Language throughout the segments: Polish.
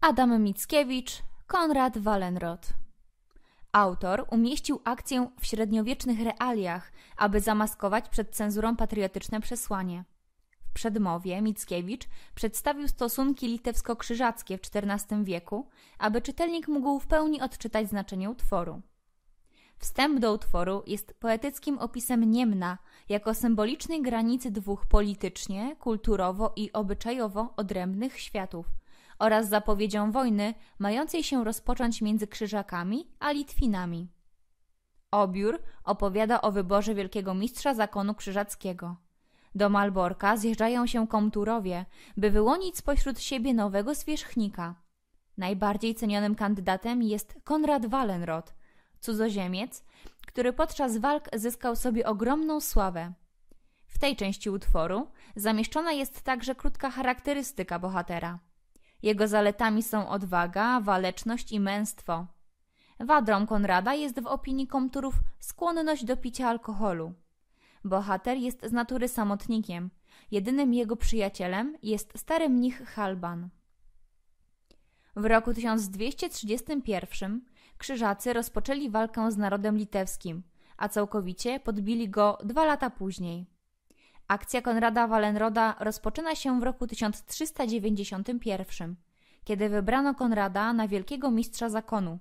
Adam Mickiewicz, Konrad Wallenrod. Autor umieścił akcję w średniowiecznych realiach, aby zamaskować przed cenzurą patriotyczne przesłanie. W przedmowie Mickiewicz przedstawił stosunki litewsko-krzyżackie w XIV wieku, aby czytelnik mógł w pełni odczytać znaczenie utworu. Wstęp do utworu jest poetyckim opisem Niemna jako symbolicznej granicy dwóch politycznie, kulturowo i obyczajowo odrębnych światów oraz zapowiedzią wojny mającej się rozpocząć między Krzyżakami a Litwinami. Obiór opowiada o wyborze wielkiego mistrza zakonu krzyżackiego. Do Malborka zjeżdżają się komturowie, by wyłonić spośród siebie nowego zwierzchnika. Najbardziej cenionym kandydatem jest Konrad Wallenrod – cudzoziemiec, który podczas walk zyskał sobie ogromną sławę. W tej części utworu zamieszczona jest także krótka charakterystyka bohatera. Jego zaletami są odwaga, waleczność i męstwo. Wadrą Konrada jest w opinii komturów skłonność do picia alkoholu. Bohater jest z natury samotnikiem. Jedynym jego przyjacielem jest stary mnich Halban. W roku 1231 Krzyżacy rozpoczęli walkę z narodem litewskim, a całkowicie podbili go dwa lata później. Akcja Konrada Wallenroda rozpoczyna się w roku 1391, kiedy wybrano Konrada na wielkiego mistrza zakonu.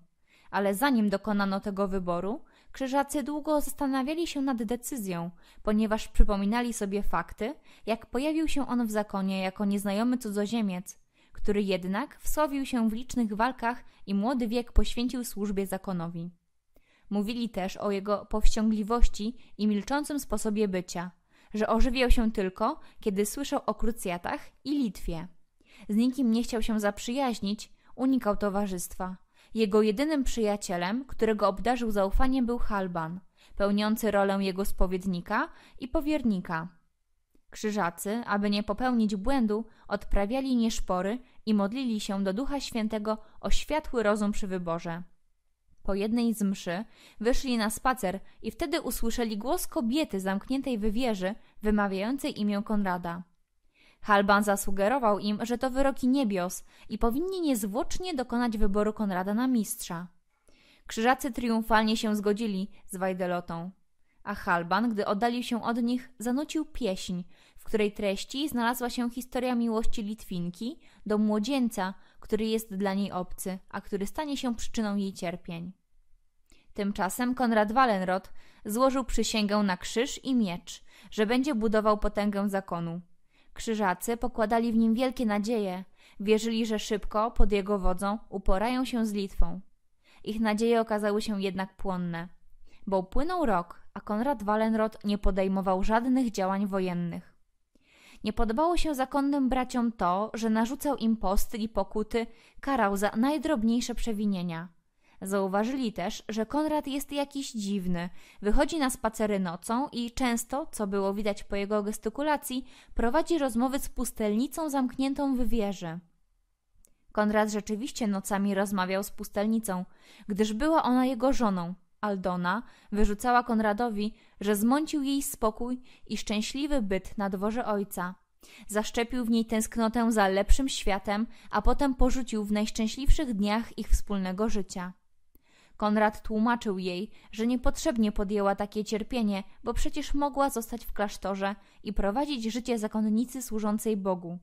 Ale zanim dokonano tego wyboru, Krzyżacy długo zastanawiali się nad decyzją, ponieważ przypominali sobie fakty, jak pojawił się on w zakonie jako nieznajomy cudzoziemiec który jednak wsławił się w licznych walkach i młody wiek poświęcił służbie zakonowi. Mówili też o jego powściągliwości i milczącym sposobie bycia, że ożywiał się tylko, kiedy słyszał o krucjatach i Litwie. Z nikim nie chciał się zaprzyjaźnić, unikał towarzystwa. Jego jedynym przyjacielem, którego obdarzył zaufaniem, był Halban, pełniący rolę jego spowiednika i powiernika. Krzyżacy, aby nie popełnić błędu, odprawiali nieszpory i modlili się do Ducha Świętego o światły rozum przy wyborze. Po jednej z mszy wyszli na spacer i wtedy usłyszeli głos kobiety zamkniętej w wieży, wymawiającej imię Konrada. Halban zasugerował im, że to wyroki niebios i powinni niezwłocznie dokonać wyboru Konrada na mistrza. Krzyżacy triumfalnie się zgodzili z Wajdelotą. A Halban, gdy oddalił się od nich, zanucił pieśń, której treści znalazła się historia miłości Litwinki do młodzieńca, który jest dla niej obcy, a który stanie się przyczyną jej cierpień. Tymczasem Konrad Wallenrod złożył przysięgę na krzyż i miecz, że będzie budował potęgę zakonu. Krzyżacy pokładali w nim wielkie nadzieje, wierzyli, że szybko pod jego wodzą uporają się z Litwą. Ich nadzieje okazały się jednak płonne, bo upłynął rok, a Konrad Wallenrod nie podejmował żadnych działań wojennych. Nie podobało się zakonnym braciom to, że narzucał im posty i pokuty, karał za najdrobniejsze przewinienia. Zauważyli też, że Konrad jest jakiś dziwny, wychodzi na spacery nocą i często, co było widać po jego gestykulacji, prowadzi rozmowy z pustelnicą zamkniętą w wieży. Konrad rzeczywiście nocami rozmawiał z pustelnicą, gdyż była ona jego żoną, Aldona wyrzucała Konradowi, że zmącił jej spokój i szczęśliwy byt na dworze ojca. Zaszczepił w niej tęsknotę za lepszym światem, a potem porzucił w najszczęśliwszych dniach ich wspólnego życia. Konrad tłumaczył jej, że niepotrzebnie podjęła takie cierpienie, bo przecież mogła zostać w klasztorze i prowadzić życie zakonnicy służącej Bogu.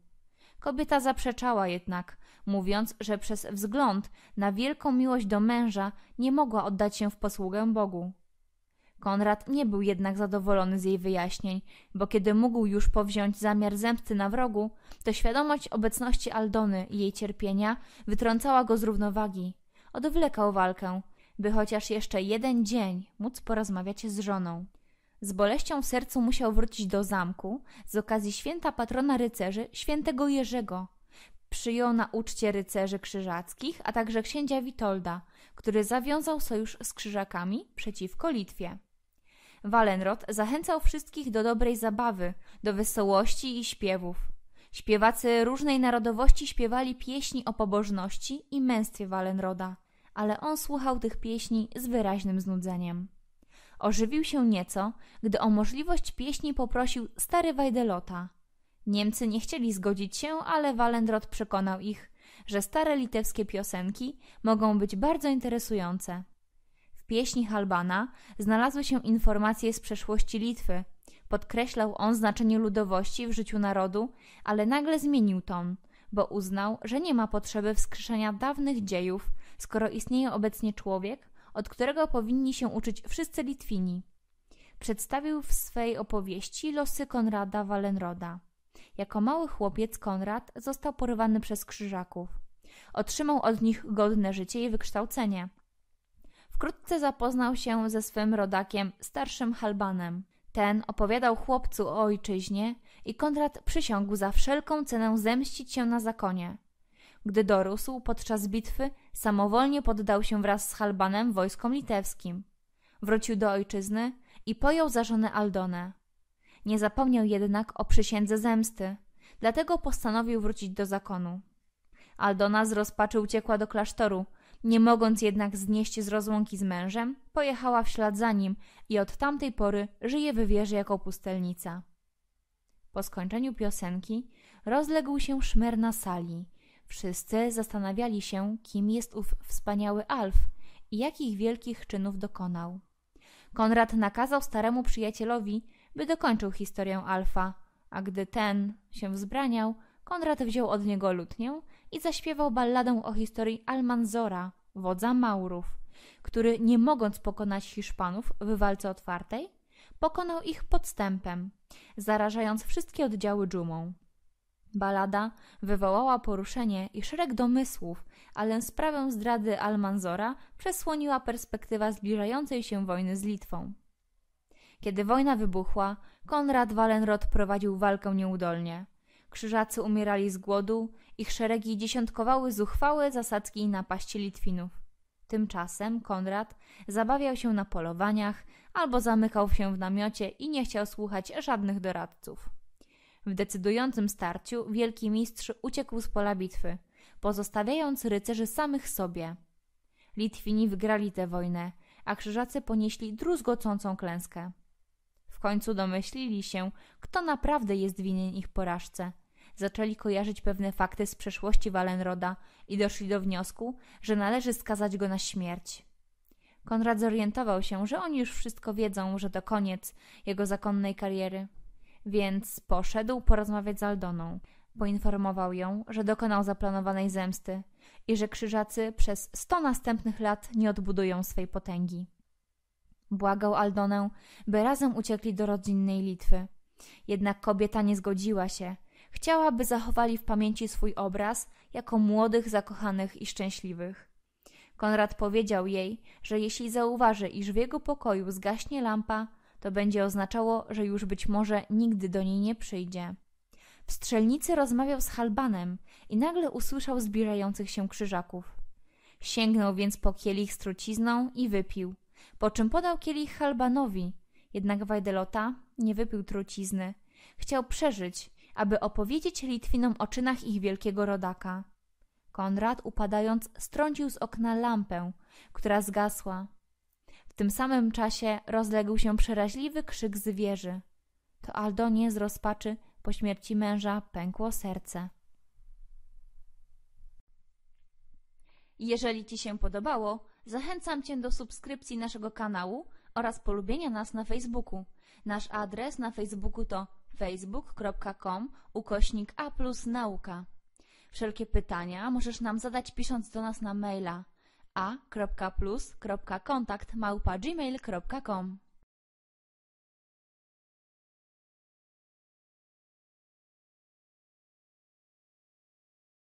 Kobieta zaprzeczała jednak, mówiąc, że przez wzgląd na wielką miłość do męża nie mogła oddać się w posługę Bogu. Konrad nie był jednak zadowolony z jej wyjaśnień, bo kiedy mógł już powziąć zamiar zemsty na wrogu, to świadomość obecności Aldony i jej cierpienia wytrącała go z równowagi. Odwlekał walkę, by chociaż jeszcze jeden dzień móc porozmawiać z żoną. Z boleścią w sercu musiał wrócić do zamku z okazji święta patrona rycerzy, świętego Jerzego, Przyjął na uczcie rycerzy krzyżackich, a także księcia Witolda, który zawiązał sojusz z krzyżakami przeciwko Litwie. Walenrod zachęcał wszystkich do dobrej zabawy, do wesołości i śpiewów. Śpiewacy różnej narodowości śpiewali pieśni o pobożności i męstwie Walenroda, ale on słuchał tych pieśni z wyraźnym znudzeniem. Ożywił się nieco, gdy o możliwość pieśni poprosił stary Wajdelota, Niemcy nie chcieli zgodzić się, ale Walendrod przekonał ich, że stare litewskie piosenki mogą być bardzo interesujące. W pieśni Halbana znalazły się informacje z przeszłości Litwy. Podkreślał on znaczenie ludowości w życiu narodu, ale nagle zmienił ton, bo uznał, że nie ma potrzeby wskrzeszenia dawnych dziejów, skoro istnieje obecnie człowiek, od którego powinni się uczyć wszyscy Litwini. Przedstawił w swej opowieści losy Konrada Wallenroda. Jako mały chłopiec Konrad został porywany przez krzyżaków. Otrzymał od nich godne życie i wykształcenie. Wkrótce zapoznał się ze swym rodakiem, starszym Halbanem. Ten opowiadał chłopcu o ojczyźnie i Konrad przysiągł za wszelką cenę zemścić się na zakonie. Gdy dorósł, podczas bitwy samowolnie poddał się wraz z Halbanem wojskom litewskim. Wrócił do ojczyzny i pojął za żonę Aldonę. Nie zapomniał jednak o przysiędze zemsty, dlatego postanowił wrócić do zakonu. Aldona z rozpaczy uciekła do klasztoru, nie mogąc jednak znieść z rozłąki z mężem, pojechała w ślad za nim i od tamtej pory żyje w wieży jako pustelnica. Po skończeniu piosenki rozległ się szmer na sali. Wszyscy zastanawiali się, kim jest ów wspaniały Alf i jakich wielkich czynów dokonał. Konrad nakazał staremu przyjacielowi, by dokończył historię Alfa, a gdy ten się wzbraniał, Konrad wziął od niego lutnię i zaśpiewał balladę o historii Almanzora, wodza Maurów, który nie mogąc pokonać Hiszpanów w walce otwartej, pokonał ich podstępem, zarażając wszystkie oddziały dżumą. Balada wywołała poruszenie i szereg domysłów, ale sprawę zdrady Almanzora przesłoniła perspektywa zbliżającej się wojny z Litwą. Kiedy wojna wybuchła, Konrad Wallenrod prowadził walkę nieudolnie. Krzyżacy umierali z głodu, ich szeregi dziesiątkowały zuchwałe zasadzki i napaści Litwinów. Tymczasem Konrad zabawiał się na polowaniach albo zamykał się w namiocie i nie chciał słuchać żadnych doradców. W decydującym starciu wielki mistrz uciekł z pola bitwy, pozostawiając rycerzy samych sobie. Litwini wygrali tę wojnę, a krzyżacy ponieśli druzgocącą klęskę. W końcu domyślili się, kto naprawdę jest winien ich porażce. Zaczęli kojarzyć pewne fakty z przeszłości Walenroda i doszli do wniosku, że należy skazać go na śmierć. Konrad zorientował się, że oni już wszystko wiedzą, że to koniec jego zakonnej kariery. Więc poszedł porozmawiać z Aldoną. Poinformował ją, że dokonał zaplanowanej zemsty i że krzyżacy przez sto następnych lat nie odbudują swej potęgi. Błagał Aldonę, by razem uciekli do rodzinnej Litwy. Jednak kobieta nie zgodziła się. Chciała, by zachowali w pamięci swój obraz jako młodych, zakochanych i szczęśliwych. Konrad powiedział jej, że jeśli zauważy, iż w jego pokoju zgaśnie lampa, to będzie oznaczało, że już być może nigdy do niej nie przyjdzie. W strzelnicy rozmawiał z Halbanem i nagle usłyszał zbierających się krzyżaków. Sięgnął więc po kielich z trucizną i wypił. Po czym podał kielich Halbanowi, jednak Wajdelota nie wypił trucizny. Chciał przeżyć, aby opowiedzieć Litwinom o czynach ich wielkiego rodaka. Konrad, upadając, strącił z okna lampę, która zgasła. W tym samym czasie rozległ się przeraźliwy krzyk zwierzy. To Aldonie z rozpaczy po śmierci męża pękło serce. Jeżeli Ci się podobało, Zachęcam Cię do subskrypcji naszego kanału oraz polubienia nas na Facebooku. Nasz adres na Facebooku to facebook.com ukośnik A plus nauka. Wszelkie pytania możesz nam zadać pisząc do nas na maila a.plus.kontakt małpa gmail.com